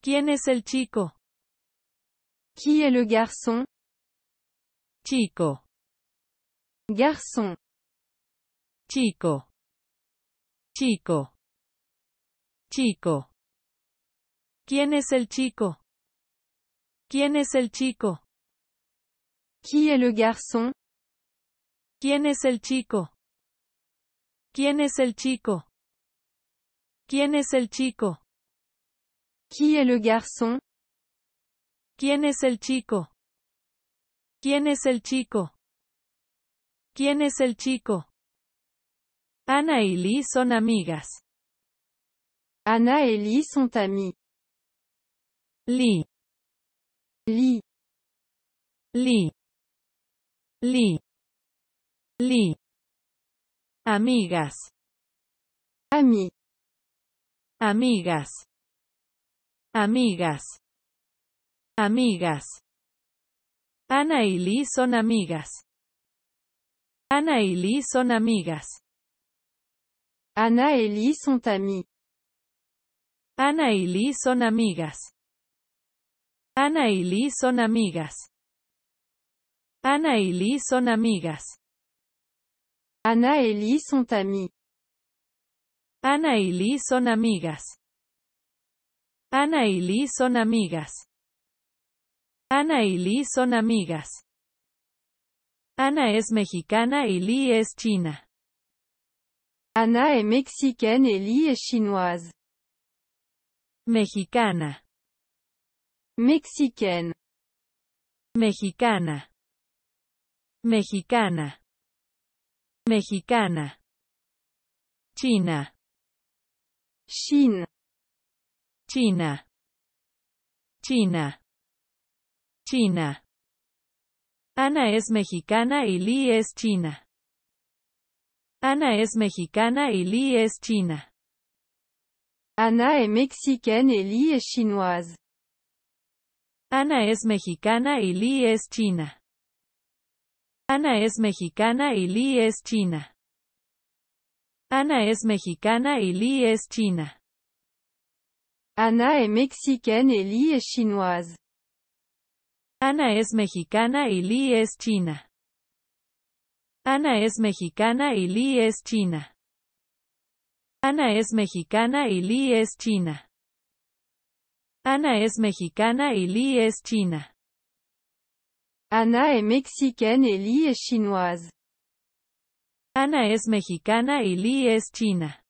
¿Quién es el chico? Qui es el garçon? Chico. Garçon. Chico. Chico. Chico. ¿Quién es el chico? ¿Quién es el chico? Qui es le garçon? ¿Quién es el chico? ¿Quién es el chico? ¿Quién es el chico? Qui est garçon? ¿Quién es el chico? ¿Quién es el chico? ¿Quién es el chico? Ana y Lee son amigas. Ana y Lee son amigas. Lee. Lee. Lee. Lee. Lee. Amigas. Ami. Amigas. Amigas. Amigas. Ana y Lee son amigas. Ana y Lee son amigas. Ana y Lee son amigas. Ana y Lee son amigas. Ana y Lee son amigas. Ana y Lee son amigas. Ana y Lee Ana y Lee son amigas. Ana y Lee son amigas. Ana y Lee son amigas. Ana es mexicana y Lee es china. Ana es mexicaine y Lee es chinoise. Mexicana. Mexicaine. Mexicana. Mexicana. Mexicana. China. Chine. China. China. China. Ana es mexicana y Lee es china. Ana es mexicana y Lee es china. Ana es mexicaine y Lee es chinoise. Ana es mexicana y Lee es china. Ana es mexicana y Lee es china. Ana es mexicana y Lee es china. Ana es mexicana y Lee es chinoise. Ana es mexicana y Lee es china. Ana es mexicana y Lee es china. Ana es mexicana y Lee es china. Ana es mexicana y Lee es china. Ana es chinoise. Ana es mexicana y Lee es china.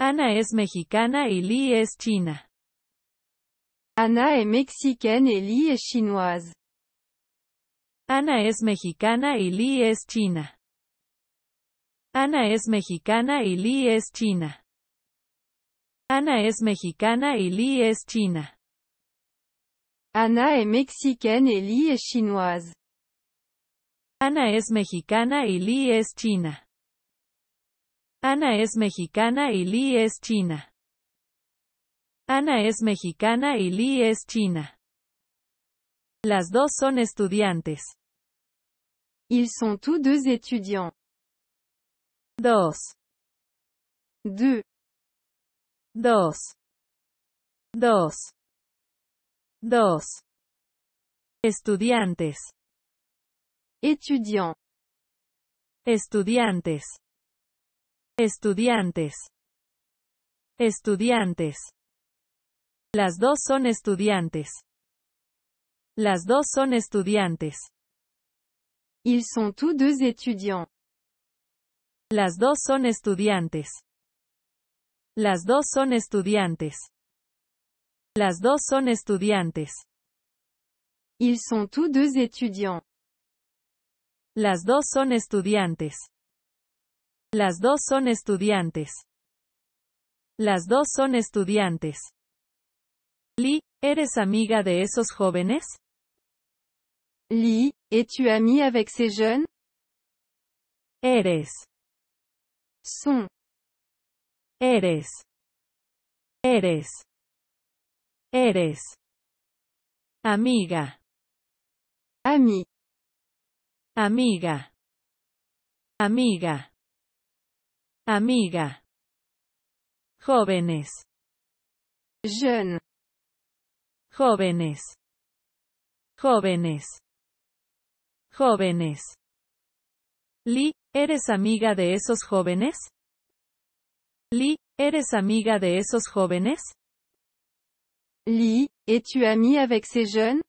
Ana es mexicana y Lee es china. Ana es mexicana y Lee es chinoise. Ana es mexicana y Li es china. Ana es mexicana y Lee es china. Ana es mexicana y Lee es china. Ana es mexicana y Lee es chinoise. Ana es mexicana y Li es china. Ana es mexicana y Lee es china. Ana es mexicana y Li es china. Las dos son estudiantes. Ils sont tous deux étudiants. Dos. Deux. Dos. Dos. Dos. Estudiantes. Étudiants. Estudiantes. Estudiantes. Estudiantes. Las dos son estudiantes. Las dos son estudiantes. Ils sont tous deux étudiants. Las dos son estudiantes. Las dos son estudiantes. Las dos son estudiantes. Ils sont tous deux étudiants. Las dos son estudiantes. Las dos son estudiantes. Las dos son estudiantes. Lee, ¿eres amiga de esos jóvenes? Lee, es-tu amie avec ces jeunes? Eres. Son. Eres. Eres. Eres. Amiga. Ami. Amiga. Amiga. Amiga. Jóvenes. Jeune. Jóvenes. Jóvenes. Jóvenes. Lee, ¿eres amiga de esos jóvenes? Lee, ¿eres amiga de esos jóvenes? Lee, ¿es-tu amie avec ces jeunes?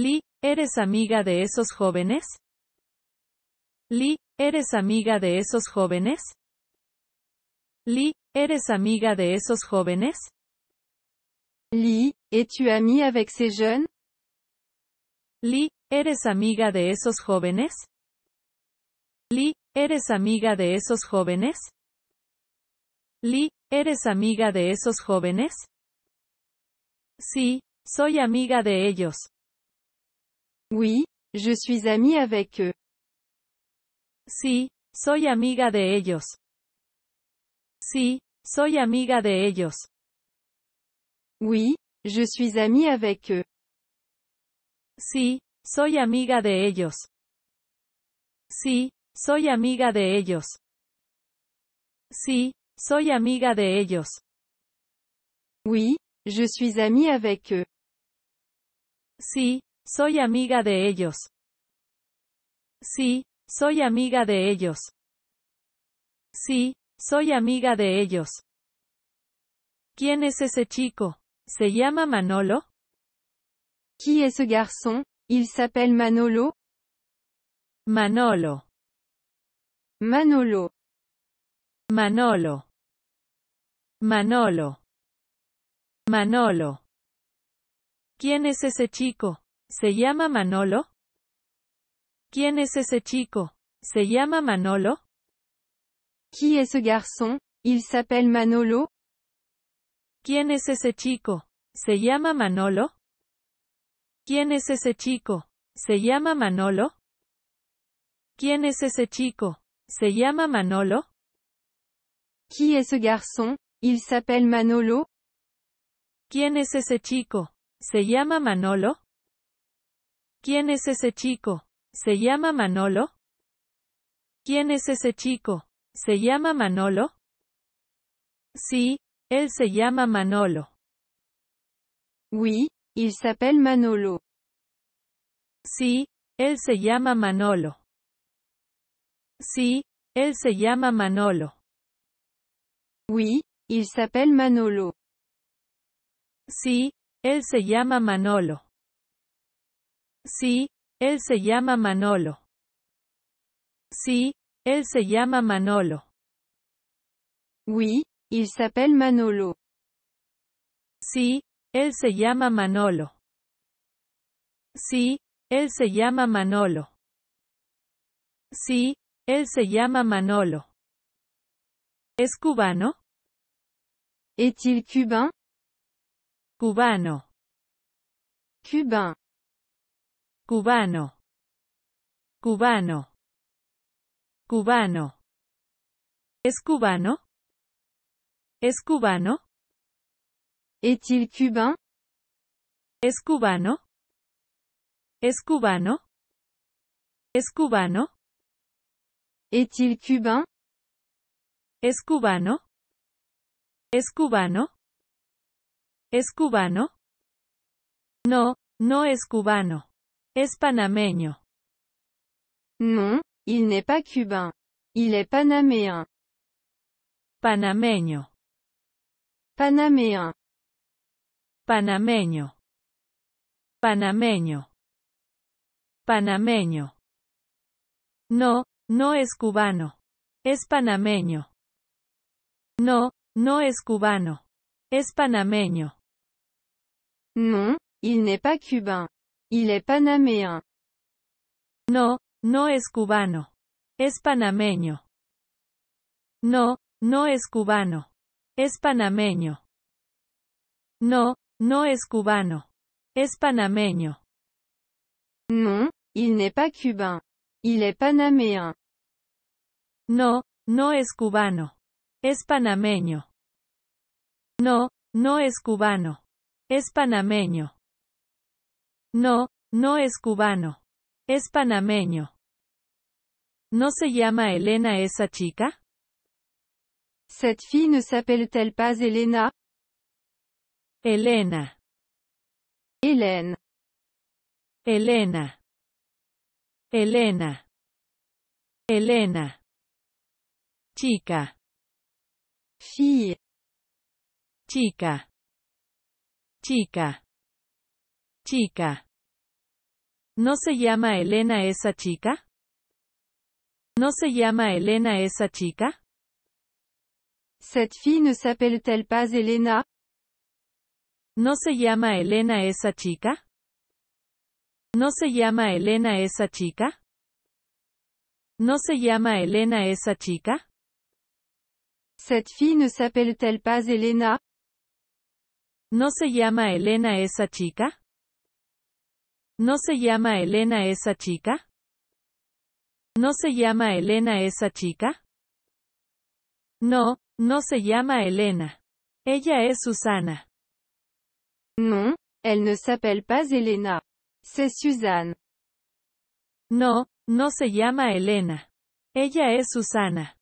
Lee, ¿eres amiga de esos jóvenes? Lee, ¿eres amiga de esos jóvenes? Lee, ¿eres amiga de esos jóvenes? Lee, ¿es-tu amie avec ces jeunes? Lee, ¿eres amiga de esos jóvenes? Lee, ¿eres amiga de esos jóvenes? Lee, ¿eres amiga de esos jóvenes? Sí, soy amiga de ellos. Oui, je suis amie avec eux. Sí, soy amiga de ellos. Sí, soy amiga de ellos. Oui, je suis amie avec eux. Sí, soy amiga de ellos. Sí, soy amiga de ellos. Sí, soy amiga de ellos. Oui, je suis amie avec eux. Sí, soy amiga de ellos. Sí, soy amiga de ellos. Sí, soy amiga de ellos. ¿Quién es ese chico? ¿Se llama Manolo? ¿Quién es ese garçon? Il s'appelle Manolo? Manolo. Manolo. Manolo. Manolo. Manolo. ¿Quién es ese chico? ¿Se llama Manolo? ¿Quién es ese chico? ¿Se llama Manolo? ¿Quién es ese garçon? Il s'appelle Manolo? ¿Quién es ese chico? ¿Se llama Manolo? ¿Quién es ese chico? ¿Se llama Manolo? ¿Quién es ese chico? ¿Se llama Manolo? ¿Quién es ese garçon? Il s'appelle Manolo? ¿Quién es ese chico? ¿Se llama Manolo? ¿Quién es ese chico? ¿Se llama Manolo? ¿Quién es ese chico? ¿Se llama Manolo? Sí, él se llama Manolo. Oui, il s'appelle Manolo. Sí, él se llama Manolo. Sí, él se llama Manolo. Oui, il s'appelle Manolo. Sí, él se llama Manolo. Sí, él se llama Manolo. Sí, él se llama Manolo. Oui, il s'appelle Manolo. Sí, él se llama Manolo. Sí, él se llama Manolo. Sí, él se llama Manolo. ¿Es cubano? Est-il Cubano. Cubano. Cubain cubano, cubano, cubano. ¿Es cubano? ¿Es cubano? ¿Es cubano? ¿Es cubano? ¿Es cubano? ¿Es cubano? ¿Es cubano? ¿Es cubano? No, no es cubano. Es panameño. Non, il n'est pas cubain. Il est panaméen. Panameño. Panaméen. Panameño. Panameño. Panameño. No, no es cubano. Es panameño. No, no es cubano. Es panameño. Non, il n'est pas cubain. No, no es cubano. Es panameño. No, no es cubano. Es panameño. No, no es cubano. Es panameño. il n'est pas cubain. Il No, no es cubano. Es panameño. No, no es cubano. Es panameño. No, no es cubano. Es panameño. ¿No se llama Elena esa chica? Cette fille ne s'appelle-t-elle pas Elena? Elena. Hélène. Elena. Elena. Elena. Chica. Fille. Chica. Chica. Chica. ¿No se llama Elena esa chica? ¿No se llama Elena esa chica? Cette fille ne s'appelle-t-elle pas Elena? ¿No se llama Elena esa chica? ¿No se llama Elena esa chica? ¿No se llama Elena esa chica? Cette fille ne sappelle pas Elena? ¿No se llama Elena esa chica? ¿No se llama Elena esa chica? ¿No se llama Elena esa chica? No, no se llama Elena. Ella es Susana. Non, elle ne s'appelle pas Elena. C'est Suzanne. No, no se llama Elena. Ella es Susana.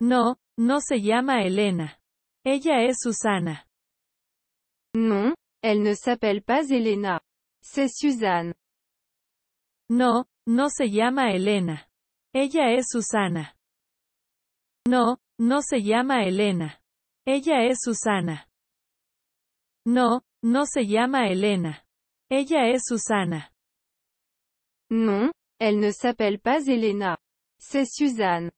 No, no se llama Elena. Ella es Susana. Non, elle ne s'appelle pas Elena. C'est Suzanne. No, no se llama Elena. Ella es Susana. No, no se llama Elena. Ella es Susana. No, no se llama Elena. Ella es Susana. Non, elle ne s'appelle pas Elena. C'est Suzanne.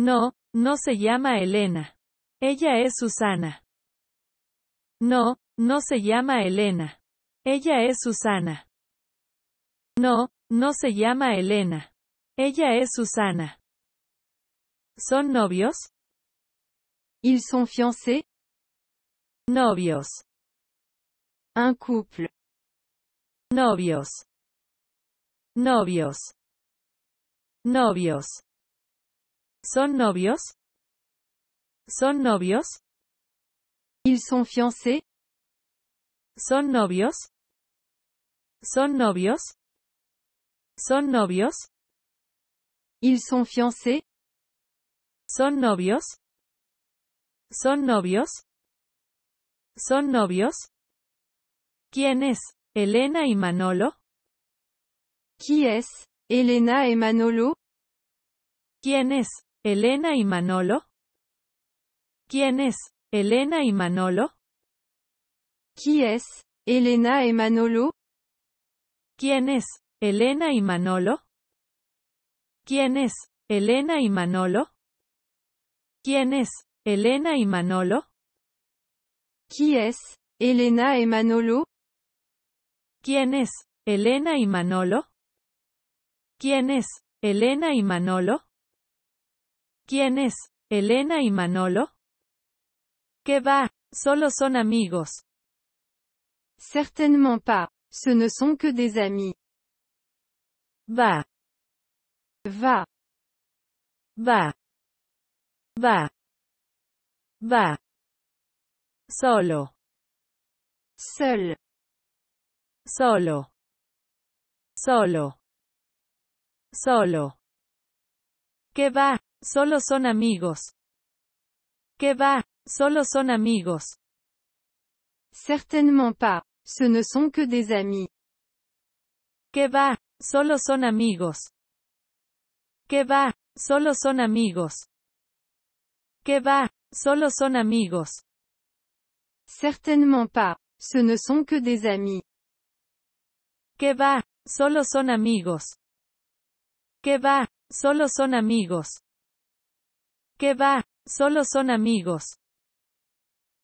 No, no se llama Elena. Ella es Susana. No, no se llama Elena. Ella es Susana. No, no se llama Elena. Ella es Susana. ¿Son novios? Ils sont fiancés? Novios. Un couple. Novios. Novios. Novios. ¿Son novios? ¿Son novios? Ils sont fiancés? ¿Son novios? ¿Son novios? ¿Son novios? Ils sont fiancés? ¿Son novios? ¿Son novios? ¿Son novios? ¿Quién es? ¿Elena y Manolo? Qui es? ¿Elena y Manolo? ¿Quién es? ¿Elena y Manolo? ¿Quién es? ¿Elena y Manolo? Qui es? ¿Elena y Manolo? ¿Quién es? ¿Elena y Manolo? ¿Quién es? ¿Elena y Manolo? ¿Quién es? ¿Elena y Manolo? ¿Qui es? ¿Elena y Manolo? ¿Quién es? ¿Elena y Manolo? ¿Quién es? ¿Elena y Manolo? ¿Quién es? ¿Elena y Manolo? ¿Qué va? Solo son amigos. Certainement Ce ne sont que des amis. Va. Va. Va. Va. Va. Solo. Seul. Solo. Solo. Solo. que va? Solo son amigos. que va? Solo son amigos. Certainement pas. Ce ne sont que des amis. Que va, solo son amigos. Que va, solo son amigos. Que va, solo son amigos. Certainement pas. Ce ne sont que des amis. Que va, solo son amigos. Que va, solo son amigos. Que va, solo son amigos.